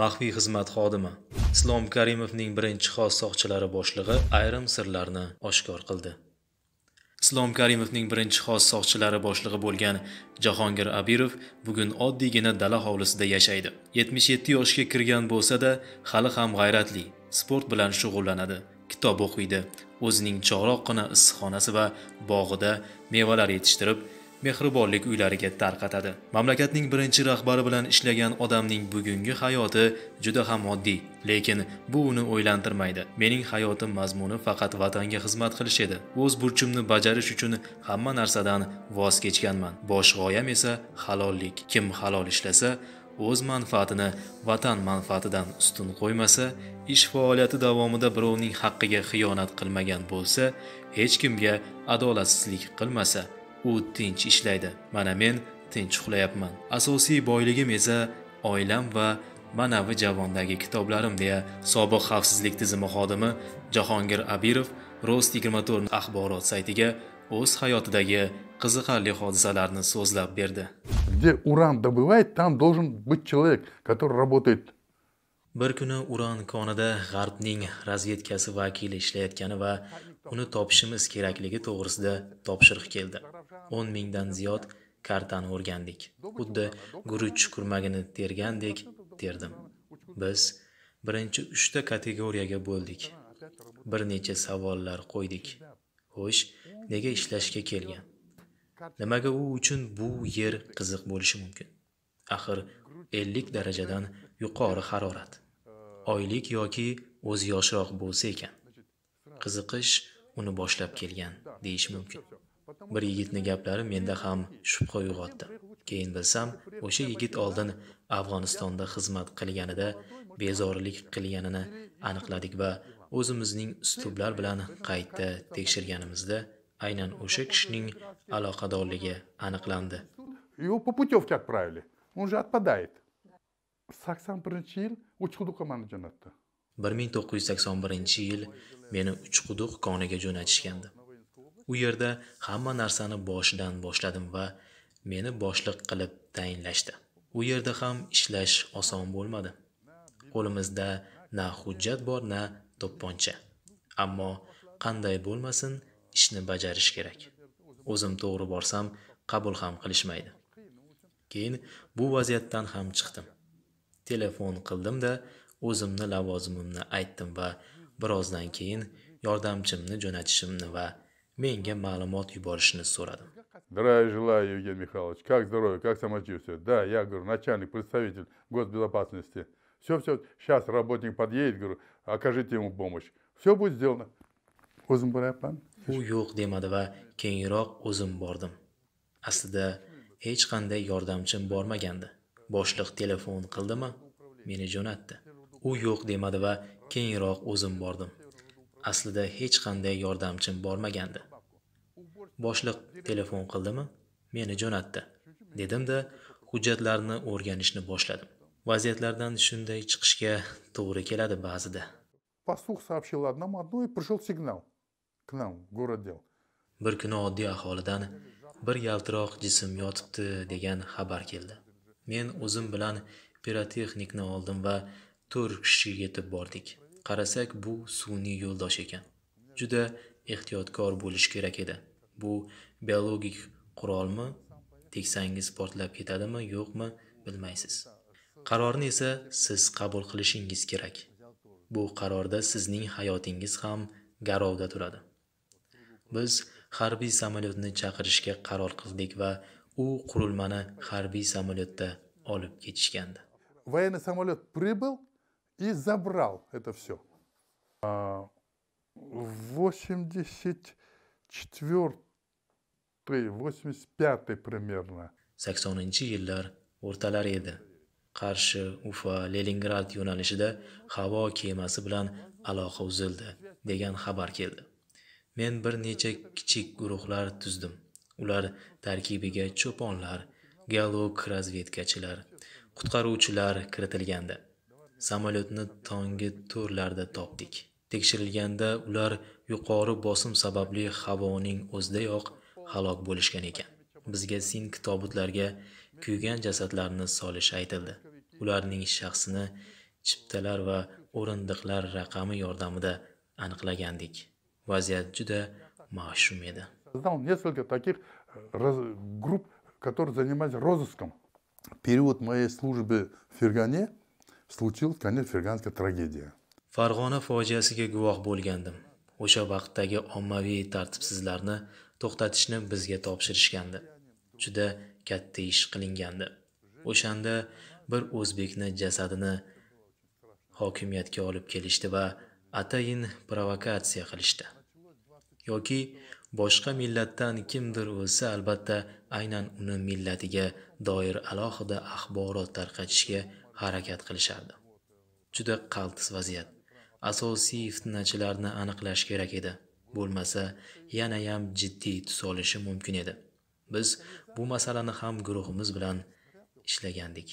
maxfiy xizmat xodimi islom karimovning birinchi xos soqchilari boshlig'i ayrim sirlarni oshkor qildi islom karimovning birinchi xos soqchilari boshlig'i bo'lgan jahongir abirov bugun oddiygina dala hovlisida yashaydi 77 yoshga kirgan bo'lsa-da, hali ham g'ayratli sport bilan shug'ullanadi kitob o'qiydi o'zining chog'roqqina issiqxonasi va bog'ida mevalar yetishtirib mehribonlik uylariga tarqatadi mamlakatning birinchi rahbari bilan ishlagan odamning bugungi hayoti juda ham oddiy lekin bu uni o'ylantirmaydi mening hayotim mazmuni faqat vatanga xizmat qilish edi o'z burchimni bajarish uchun hamma narsadan voz kechganman bosh g'oyam esa halollik kim halol ishlasa o'z manfaatini vatan manfaatidan ustun qo'ymasa ish faoliyati davomida birovning haqqiga xiyonat qilmagan bo'lsa hech kimga adolatsizlik qilmasa u tinch ishlaydi mana men tinch uxlayapman asosiy boyligim esa oilam va manavi javondagi kitoblarim deya sobiq xavfsizlik tizimi xodimi jahongir abirov rost 24 axborot saytiga o'z hayotidagi qiziqarli hodisalarni so'zlab berdi где уран добывает там должен быть человек который работает bir kuni uran konida g'arbning razvedkasi vakili ishlayotgani va uni topishimiz kerakligi to'g'risida topshiriq keldi o'n mingdan ziyod kartani o'rgandik xuddi guruch kurmagini tergandek terdim biz birinchi uchta kategoriyaga bo'ldik bir necha savollar qo'ydik xo'sh nega ishlashga kelgan nimaga u uchun bu yer qiziq bo'lishi mumkin axir ellik darajadan yuqori harorat oylik yoki o'zi yoshroq bo'lsa ekan qiziqish uni boshlab kelgan deyish mumkin bir yigitni gaplari menda ham shubha uyg'otdi keyin bilsam o'sha yigit oldin afg'onistonda xizmat qilganida bezorilik qilganini aniqladik va o'zimizning uslublar bilan qayta tekshirganimizda aynan o'sha kishining aloqadorligi aniqlandi его по путевке отправили он же отпадает sakson birinchi yil uchquduq komaniga jo'natdi bir ming to'qqiz yuz sakson birinchi yil meni uchquduq koniga jo'natishgandi u yerda hamma narsani boshidan boshladim va meni boshliq qilib tayinlashdi u yerda ham ishlash oson bo'lmadi qo'limizda na hujjat bor na to'pponcha ammo qanday bo'lmasin ishni bajarish kerak o'zim to'g'ri borsam qabul ham qilishmaydi keyin bu vaziyatdan ham chiqdim telefon qildimda o'zimni lavozimimni aytdim va birozdan keyin yordamchimni jo'natishimni va menga ma'lumot yuborishni so'radim Здравия желаю, Евгений Михайлович. Как здоровье, как самочувствие? Да, я говорю, начальник, представитель госбезопасности. Все, все, сейчас работник подъедет, говорю, окажите ему помощь. Все будет сделано. O'zim boryapman. U yo'q demadi va keyinroq o'zim bordim. Aslida hech qanday yordamchim bormagandi. Boshliq telefon qildimi, meni jo'natdi. U yo'q demadi va keyinroq o'zim bordim. Aslida hech qanday yordamchim bormagandi. boshliq telefon qildimi meni jo'natdi dedimda hujjatlarni o'rganishni boshladim vaziyatlardan shunday chiqishga to'g'ri keladi ba'zida Pastuh сообщил одному одну и пришел сигнал к нам в город дел bir kuni oddiy aholidan bir yaltiroq jism yotibdi degan xabar keldi men o'zim bilan pirotexnikni oldim va to'rt kishi yetib bordik qarasak bu sun'iy yo'ldosh ekan juda ehtiyotkor bo'lish kerak edi Bu biologik qurolmi? Teksangiz portlab ketadimi, yo'qmi, bilmaysiz. Qarorni esa siz qabul qilishingiz kerak. Bu qarorda sizning hayotingiz ham garovda turadi. Biz harbiy samolyotni chaqirishga qaror qildik va u qurilmani harbiy samolyotda olib ketishgandi. Военный samolyot прибыл и забрал это все. В 84 85 примерно. 80 й еллар орталар еді. Қаршы, Уфа, Лелинград юнанышыда хава кемасы билан алақы узылды, деген хабар келді. Мен бір нече кичик гурухлар түздім. Улар таркибиге чопонлар, геолог разведкачылар, құтқаручылар кіртілгенді. Самолетні тонгі турларда топдік. Текшірілгенді улар юқары босым сабабли хаваның өздейоқ halok bo'lishgan ekan. Bizga Sin kitobutlarga kuygan jasadlarni solish aytildi. Ularning shaxsini chiptalar va o'rindiqlar raqami yordamida aniqlagandik. Vaziyat juda mashum edi. Знал несколько таких э, групп, которые занимались розыском. Период моей службы в Фергане случилась, конечно, ферганская трагедия. Farg'ona fojiasiga guvoh bo'lgandim. O'sha vaqtdagi ommaviy tartibsizlarni to'xtatishni bizga topshirishgandi juda katta ish qilingandi o'shanda bir o'zbekni jasadini hokimiyatga olib kelishdi va atayin provokatsiya qilishdi yoki boshqa millatdan kimdir o'lsa albatta aynan uni millatiga doir alohida axborot tarqatishga harakat qilishardi juda qaltis vaziyat asosiy fitnachilarni aniqlash kerak edi bo'lmasa yanayam jiddiy tus olishi mumkin edi biz bu masalani ham guruhimiz bilan ishlagandik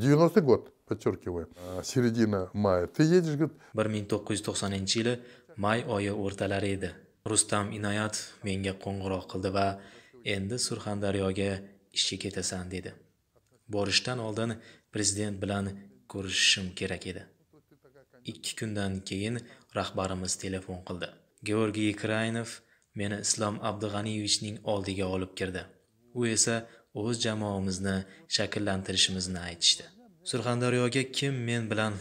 90 год, подчеркиваю, середина мая. Ты едешь, говорит... 1990-yili may oyi o'rtalari edi. Rustam Inoyat menga qo'ng'iroq qildi va endi Surxondaryoga ishga ketasan dedi. Borishdan oldin prezident bilan ko'rishishim kerak edi. 2 kundan keyin rahbarimiz telefon qildi. georgiy krainov meni islom abdug'aniyevichning oldiga olib kirdi u esa o'z jamoamizni shakllantirishimizni aytishdi surxondaryoga kim men bilan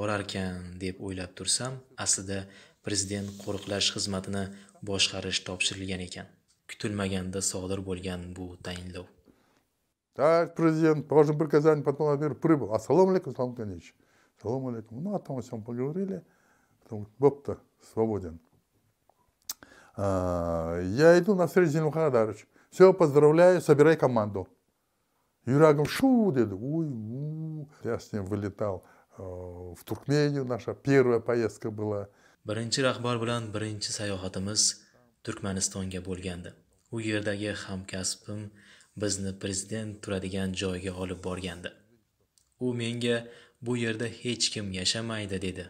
borarkan deb o'ylab tursam aslida prezident qo'riqlash xizmatini boshqarish topshirilgan ekan kutilmaganda sodir bo'lgan bu tayinlov Так, президент, должен приказание, потом Амир прибыл. Ассаламу алейкум, Ислам Ганиевич. Ассаламу алейкум. Ну, а там о всем поговорили. Потом, боб свободен. я иду на встречу с Хадарович. Все, поздравляю, собирай команду. Юрагом шудит. Ой, я с ним вылетал в Туркмению. Наша первая поездка была. Бірінші рахбар білян, бірінші саяхатымыз Туркменистанге болгенді. У ердеге хамкаспым бізні президент турадыген жойге олып болгенді. У менге бу ерді хеч кім яшамайды деді.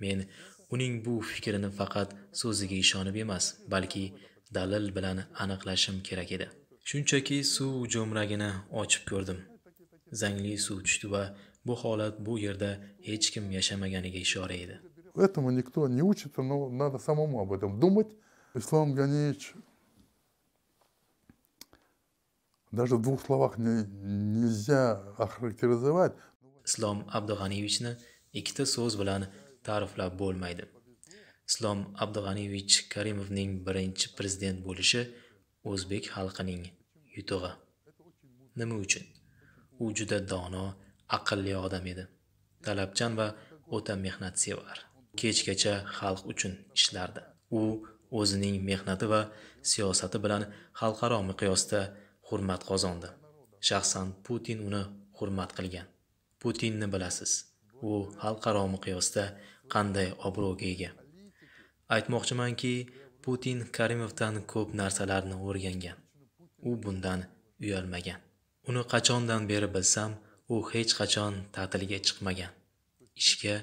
Мен uning bu fikrini faqat so'ziga ishonib emas balki dalil bilan aniqlashim kerak edi shunchaki suv jo'mragini ochib ko'rdim zangli suv tushdi va bu holat bu yerda hech kim yashamaganiga ishora edi этому никто не учит но надо самому об этом думать ислам ганиевич даже в двух словах нельзя охарактеризовать. islom abdug'aniyevichni ikkita so'z bilan ta'riflab bo'lmaydi islom abdug'aniyevich karimovning birinchi prezident bo'lishi o'zbek xalqining yutug'i nima uchun u juda dono aqlli odam edi talabchan va o'ta mehnatsevar kechgacha xalq uchun ishlardi u o'zining mehnati va siyosati bilan xalqaro miqyosda hurmat qozondi shaxsan putin uni hurmat qilgan putinni bilasiz u xalqaro miqyosda qanday obro'ga ega aytmoqchimanki putin karimovdan ko'p narsalarni o'rgangan u bundan uyalmagan uni qachondan beri bilsam u hech qachon ta'tilga chiqmagan ishga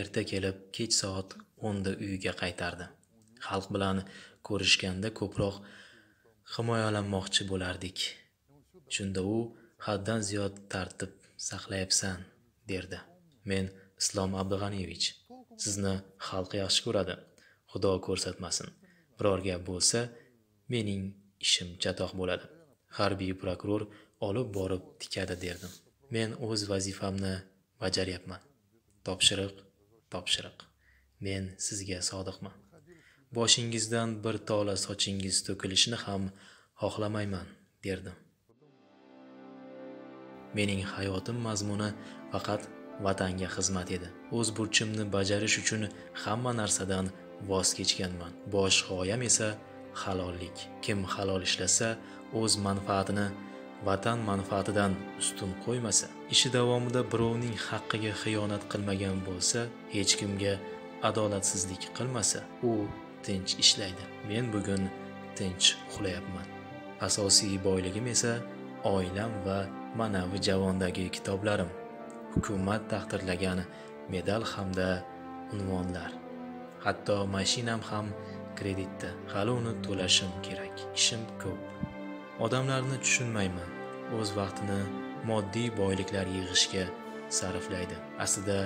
erta kelib kech soat o'nda uyiga qaytardi xalq bilan ko'rishganda ko'proq himoyalanmoqchi bo'lardik shunda u haddan ziyod tartib saqlayapsan derdi men islom abdug'aniyevich sizni xalq yaxshi ko'radi xudo ko'rsatmasin biror gap bo'lsa mening ishim chatoq bo'ladi harbiy prokuror olib borib tikadi derdim men o'z vazifamni bajaryapman topshiriq topshiriq men sizga sodiqman boshingizdan bir tola sochingiz to'kilishini ham xohlamayman derdim mening hayotim mazmuni faqat vatanga xizmat edi o'z burchimni bajarish uchun hamma narsadan voz kechganman bosh g'oyam esa halollik kim halol ishlasa o'z manfaatini vatan manfaatidan ustun qo'ymasa ishi davomida birovning haqqiga xiyonat qilmagan bo'lsa hech kimga adolatsizlik qilmasa u tinch ishlaydi men bugun tinch uxlayapman asosiy boyligim esa oilam va manavi javondagi kitoblarim hukumat taqdirlagan medal hamda unvonlar hatto mashinam ham kreditda hali uni to'lashim kerak ishim ko'p odamlarni tushunmayman o'z vaqtini moddiy boyliklar yig'ishga sarflaydi aslida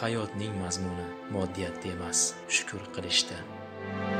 hayotning mazmuni moddiyatda emas shukur qilishda